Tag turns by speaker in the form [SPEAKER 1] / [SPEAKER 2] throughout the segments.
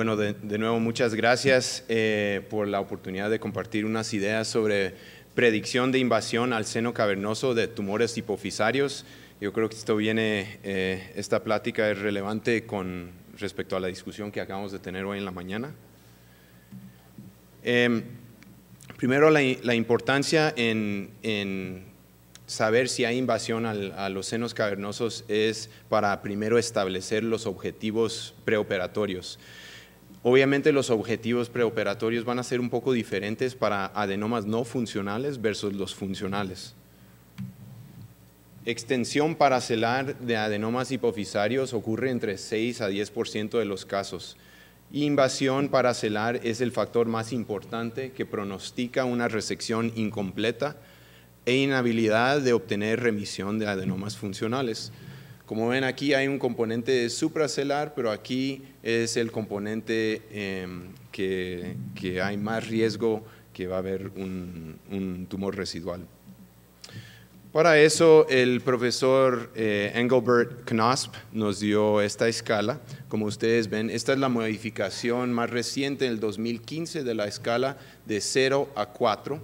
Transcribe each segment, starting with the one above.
[SPEAKER 1] Bueno, de, nuevo muchas gracias eh, por la oportunidad de compartir unas ideas sobre predicción de invasión al seno cavernoso de tumores hipofisarios. Yo creo que esto viene, eh, esta plática es relevante con respecto a la discusión que acabamos de tener hoy en la mañana. Em, primero, la, importancia en, saber si hay invasión a los senos cavernosos es para primero establecer los objetivos preoperatorios. Obviamente los objetivos preoperatorios van a ser un poco diferentes para adenomas no funcionales versus los funcionales. Extensión paracelar de adenomas hipofisarios ocurre entre 6 a 10% de los casos. Invasión paracelar es el factor más importante que pronostica una resección incompleta e inhabilidad de obtener remisión de adenomas funcionales. Como ven aquí hay un componente supracelar, pero aquí es el componente em, que, hay más riesgo que va a haber un, tumor residual. Para eso, el profesor eh, Engelbert Knosp nos dio esta escala. Como ustedes ven, esta es la modificación más reciente en el 2015 de la escala de 0 a 4,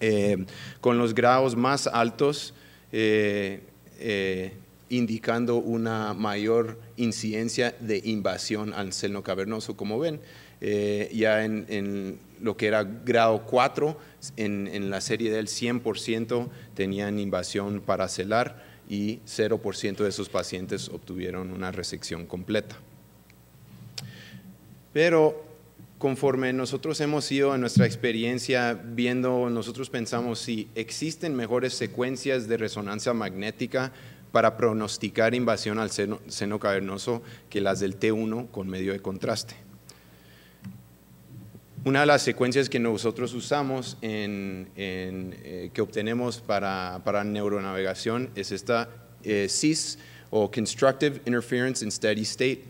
[SPEAKER 1] eh, con los grados más altos. Eh, indicando una mayor incidencia de invasión al seno cavernoso, como ven. Eh, ya en, lo que era grado 4, en, en la serie del 100% tenían invasión paracelar y 0% de esos pacientes obtuvieron una resección completa. Pero conforme nosotros hemos ido en nuestra experiencia viendo, nosotros pensamos si existen mejores secuencias de resonancia magnética para pronosticar invasión al seno, cavernoso que las del T1 con medio de contraste. Una de las secuencias que nosotros usamos en, eh, que obtenemos para, neuronavegación es esta eh, CIS o Constructive Interference in Steady State.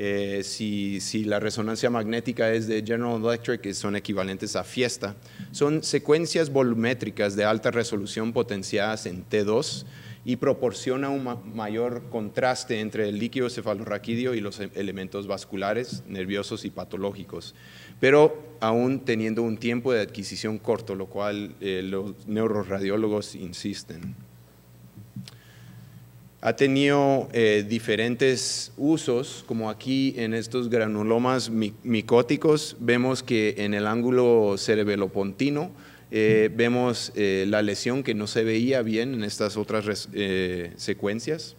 [SPEAKER 1] Eh, si, si, la resonancia magnética es de General Electric, son equivalentes a fiesta. Son secuencias volumétricas de alta resolución potenciadas en T2 y proporciona un mayor contraste entre el líquido cefalorraquídeo y los e-, elementos vasculares, nerviosos y patológicos, pero aún teniendo un tiempo de adquisición corto, lo cual eh, los neuroradiólogos insisten. Ha tenido eh, diferentes usos, como aquí en estos granulomas micóticos, vemos que en el ángulo cerebelopontino, eh, vemos eh, la lesión que no se veía bien en estas otras eh, secuencias.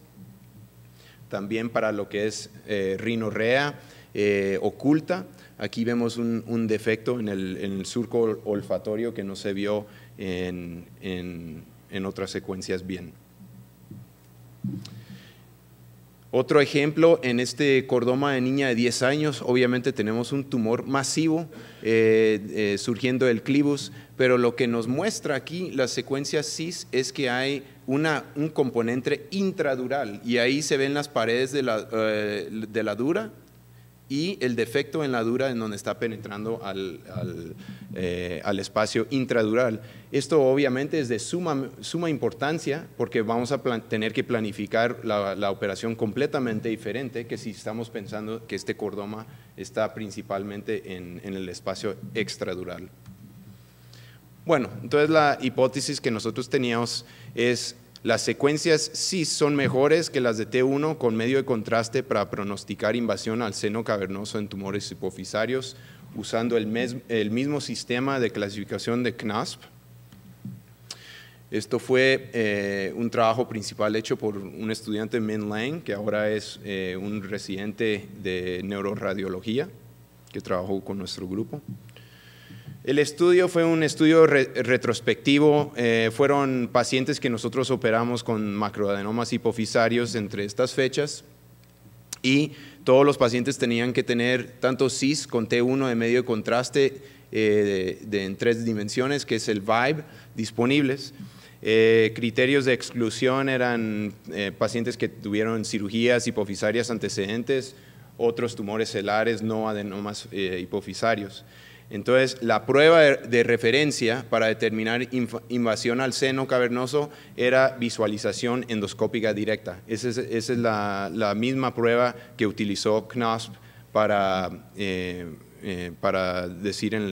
[SPEAKER 1] También para lo que es rinorrea oculta, aquí vemos un, defecto en el, surco olfatorio que no se vio en, en, en otras secuencias bien. Otro ejemplo, en este cordoma de niña de 10 años, obviamente tenemos un tumor masivo eh, eh, surgiendo del clivus, pero lo que nos muestra aquí la secuencia CIS es que hay una, un componente intradural y ahí se ven las paredes de eh, de la dura, y el defecto en la dura en donde está penetrando eh, al, espacio intradural. Esto obviamente es de suma, suma importancia porque vamos a tener que planificar la, operación completamente diferente que si estamos pensando que este cordoma está principalmente en, en el espacio extradural. Bueno, entonces la hipótesis que nosotros teníamos es las secuencias sí son mejores que las de T1 con medio de contraste para pronosticar invasión al seno cavernoso en tumores hipofisarios usando el, mismo sistema de clasificación de CNASP. Esto fue eh, un trabajo principal hecho por un estudiante Min Lang, que ahora es eh, un residente de neuroradiología, que trabajó con nuestro grupo. El estudio fue un estudio retrospectivo, eh, fueron pacientes que nosotros operamos con macroadenomas hipofisarios entre estas fechas y todos los pacientes tenían que tener tanto CIS con T1 de medio contraste eh, en tres dimensiones, que es el VIBE, disponibles. Eh, criterios de exclusión eran pacientes que tuvieron cirugías hipofisarias antecedentes, otros tumores celares, no adenomas hipofisarios. Entonces, la prueba de, referencia para determinar invasión al seno cavernoso era visualización endoscópica directa. Esa es, la, misma prueba que utilizó KNOSP eh, eh, para, decir en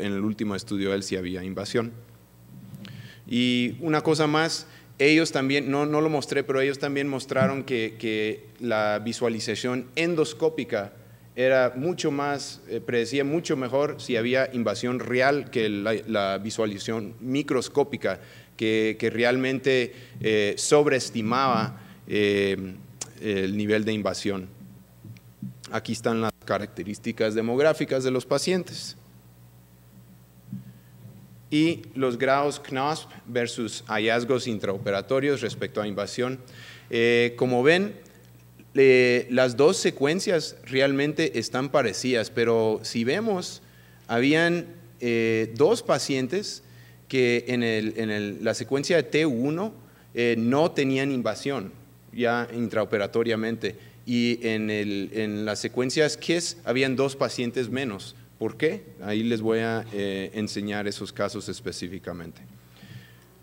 [SPEAKER 1] el, último estudio él si había invasión. Y una cosa más, ellos también, no, lo mostré, pero ellos también mostraron que, que la visualización endoscópica era mucho más, eh, predecía mucho mejor si había invasión real que la, visualización microscópica que, realmente eh, sobreestimaba eh, el nivel de invasión. Aquí están las características demográficas de los pacientes. Y los grados CNOSP versus hallazgos intraoperatorios respecto a invasión. como ven, eh, las dos secuencias realmente están parecidas, pero si vemos, habían eh, dos pacientes que en, la secuencia de T1 eh, no tenían invasión ya intraoperatoriamente y en, en, las secuencias KISS e habían dos pacientes menos. ¿Por qué? Ahí les voy a enseñar esos casos específicamente.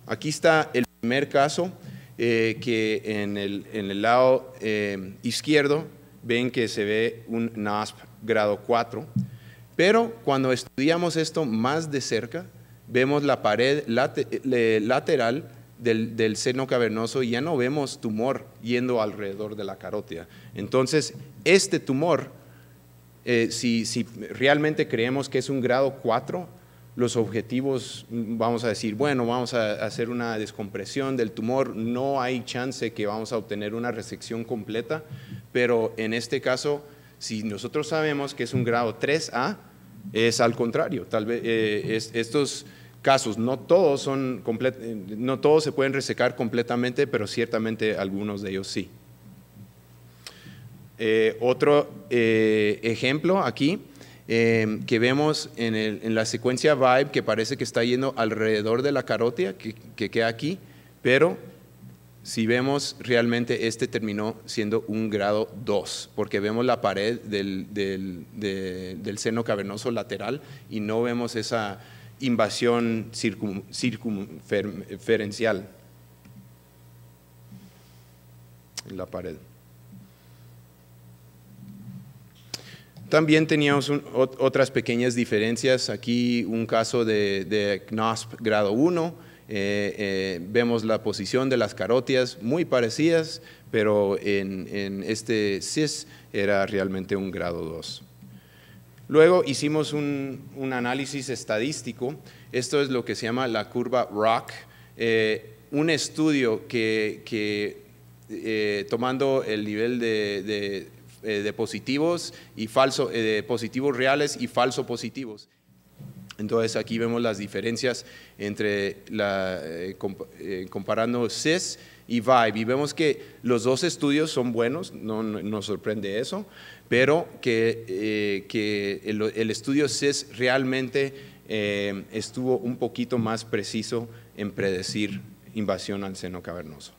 [SPEAKER 1] Aquí está el primer caso. Eh, que en el, lado eh, izquierdo ven que se ve un NASP grado 4, pero cuando estudiamos esto más de cerca, vemos la pared lateral del, seno cavernoso y ya no vemos tumor yendo alrededor de la carótida. Entonces, este tumor, eh, si realmente creemos que es un grado 4, los objetivos, mm, vamos a decir, bueno, vamos a hacer una descompresión del tumor, no hay chance que vamos a obtener una resección completa, pero en este caso, si nosotros sabemos que es un grado 3A, es al contrario, tal vez eh, estos casos, no todos, son eh, no todos se pueden resecar completamente, pero ciertamente algunos de ellos sí. Eh, otro ejemplo aquí Em, que vemos en, la secuencia vibe que parece que está yendo alrededor de la carótida que, queda aquí, pero si vemos realmente este terminó siendo un grado 2, porque vemos la pared del, seno cavernoso lateral y no vemos esa invasión circunferencial en la pared. También teníamos otras pequeñas diferencias. Aquí un caso de, de grado 1. Eh, eh, vemos la posición de las carotias muy parecidas, pero en, este CIS era realmente un grado 2. Luego hicimos un, análisis estadístico. Esto es lo que se llama la curva ROC. Eh, un estudio que, tomando el nivel de eh, de positivos y falso, eh, positivos reales y falso positivos. Entonces aquí vemos las diferencias entre la, eh, comparando CES y Vibe y vemos que los dos estudios son buenos, no nos sorprende eso, pero que, que el, estudio CIS e realmente estuvo un poquito más preciso en predecir invasión al seno cavernoso.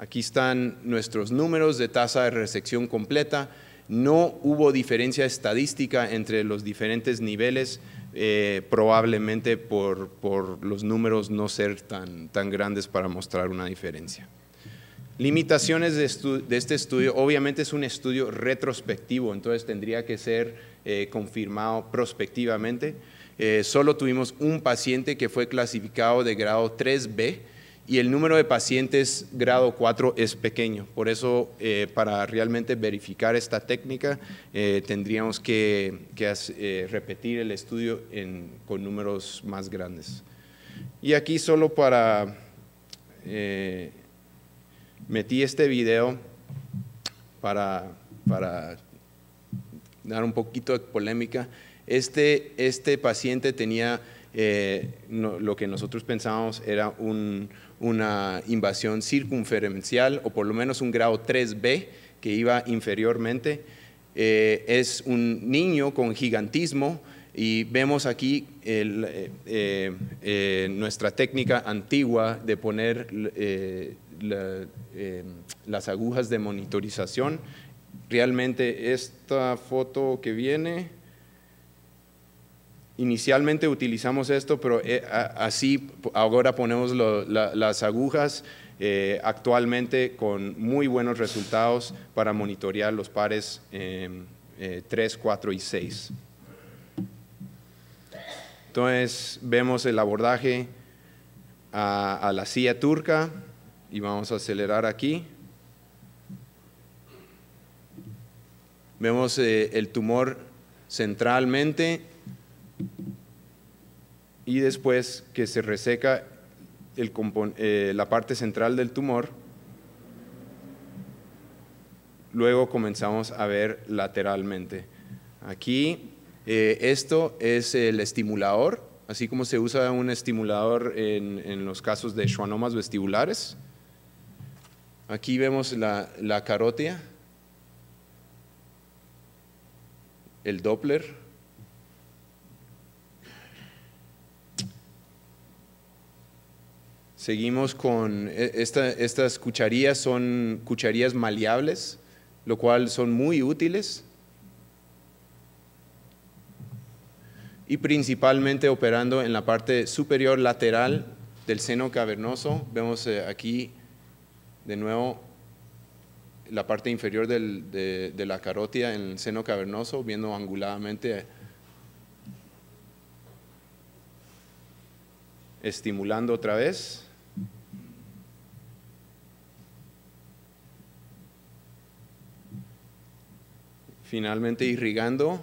[SPEAKER 1] Aquí están nuestros números de tasa de resección completa. No hubo diferencia estadística entre los diferentes niveles, eh, probablemente por, los números no ser tan, grandes para mostrar una diferencia. Limitaciones de, este estudio, obviamente es un estudio retrospectivo, entonces tendría que ser eh, confirmado prospectivamente. Eh, solo tuvimos un paciente que fue clasificado de grado 3B, y el número de pacientes grado 4 es pequeño. Por eso, eh, para realmente verificar esta técnica, eh, tendríamos que, eh, repetir el estudio con números más grandes. Y aquí solo para... metí este video para, para dar un poquito de polémica. Este, este paciente tenía lo que nosotros pensábamos era un, una invasión circunferencial o por lo menos un grado 3B que iba inferiormente. Eh, es un niño con gigantismo y vemos aquí eh, eh, nuestra técnica antigua de poner las agujas de monitorización. Realmente esta foto que viene Inicialmente utilizamos esto, pero eh, así ahora ponemos las agujas eh, actualmente con muy buenos resultados para monitorear los pares 3, em, 4 eh, y 6. Entonces vemos el abordaje a la silla turca y vamos a acelerar aquí. Vemos el tumor centralmente y después que se reseca eh, la parte central del tumor, luego comenzamos a ver lateralmente. Aquí, eh, esto es el estimulador, así como se usa un estimulador en, en los casos de schwannomas vestibulares. Aquí vemos la, la el Doppler, Seguimos con e, estas cucharías, son cucharías maleables, lo cual son muy útiles y principalmente operando en la parte superior lateral del seno cavernoso. Vemos eh, aquí de nuevo la parte inferior de, la carótida en el seno cavernoso, viendo anguladamente, eh, estimulando otra vez. finalmente irrigando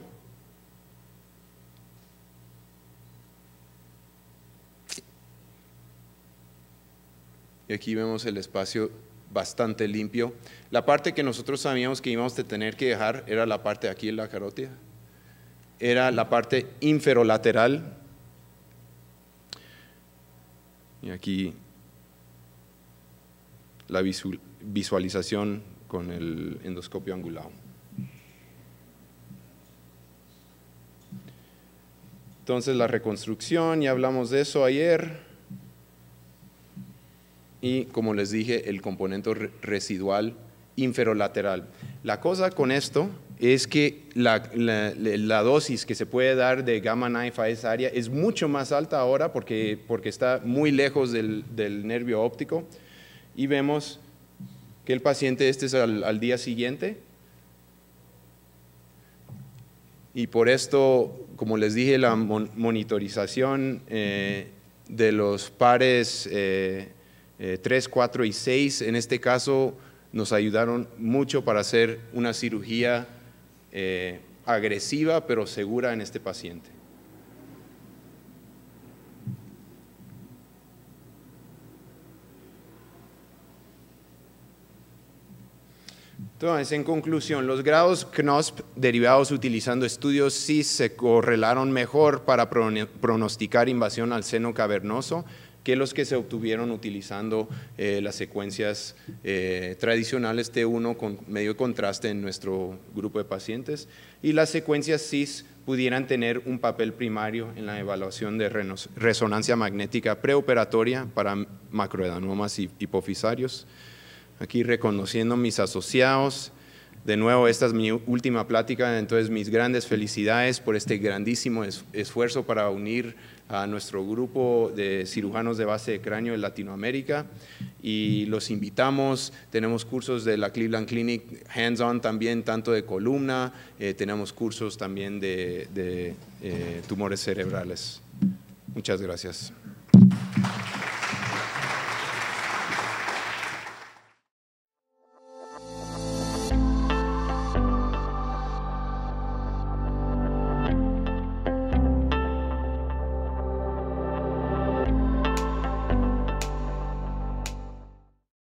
[SPEAKER 1] Y aquí vemos el espacio bastante limpio. La parte que nosotros sabíamos que íbamos a tener que dejar era la parte aquí en la carótida. Era la parte inferolateral. Y aquí la visualización con el endoscopio angulado. Entonces la reconstrucción, ya hablamos de eso ayer. Y como les dije, el componente residual inferolateral. La cosa con esto es que la, dosis que se puede dar de gamma knife a esa área es mucho más alta ahora porque, porque está muy lejos del, nervio óptico y vemos que el paciente este es al día siguiente Y por esto, como les dije, la monitorización eh, de los pares 3, eh, 4 eh, y 6, en este caso, nos ayudaron mucho para hacer una cirugía agresiva pero segura en este paciente. Entonces, en conclusión, los grados CNOSP derivados utilizando estudios CIS se correlaron mejor para pronosticar invasión al seno cavernoso que los que se obtuvieron utilizando eh, las secuencias eh, tradicionales T1 con medio contraste en nuestro grupo de pacientes y las secuencias CIS pudieran tener un papel primario en la evaluación de resonancia magnética preoperatoria para macroedanomas y hipofisarios aquí reconociendo mis asociados. De nuevo, esta es mi última plática, entonces mis grandes felicidades por este grandísimo esfuerzo para unir a nuestro grupo de cirujanos de base de cráneo en Latinoamérica y los invitamos. Tenemos cursos de la Cleveland Clinic hands-on también, tanto de columna, eh, tenemos cursos también de, eh, tumores cerebrales. Muchas gracias.